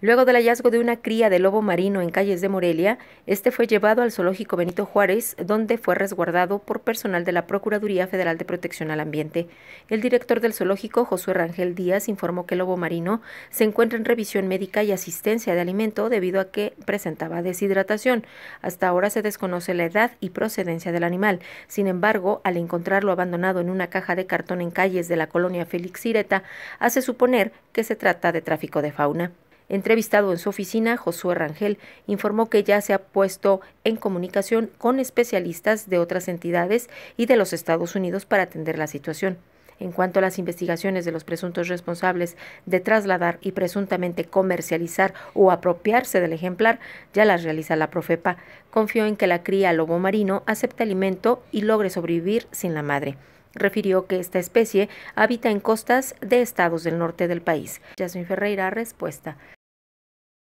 Luego del hallazgo de una cría de lobo marino en calles de Morelia, este fue llevado al zoológico Benito Juárez, donde fue resguardado por personal de la Procuraduría Federal de Protección al Ambiente. El director del zoológico, Josué Rangel Díaz, informó que el lobo marino se encuentra en revisión médica y asistencia de alimento debido a que presentaba deshidratación. Hasta ahora se desconoce la edad y procedencia del animal. Sin embargo, al encontrarlo abandonado en una caja de cartón en calles de la colonia Félix Ireta, hace suponer que se trata de tráfico de fauna. Entrevistado en su oficina, Josué Rangel informó que ya se ha puesto en comunicación con especialistas de otras entidades y de los Estados Unidos para atender la situación. En cuanto a las investigaciones de los presuntos responsables de trasladar y presuntamente comercializar o apropiarse del ejemplar, ya las realiza la Profepa. Confió en que la cría lobo marino acepte alimento y logre sobrevivir sin la madre. Refirió que esta especie habita en costas de estados del norte del país. Jasmine Ferreira, respuesta.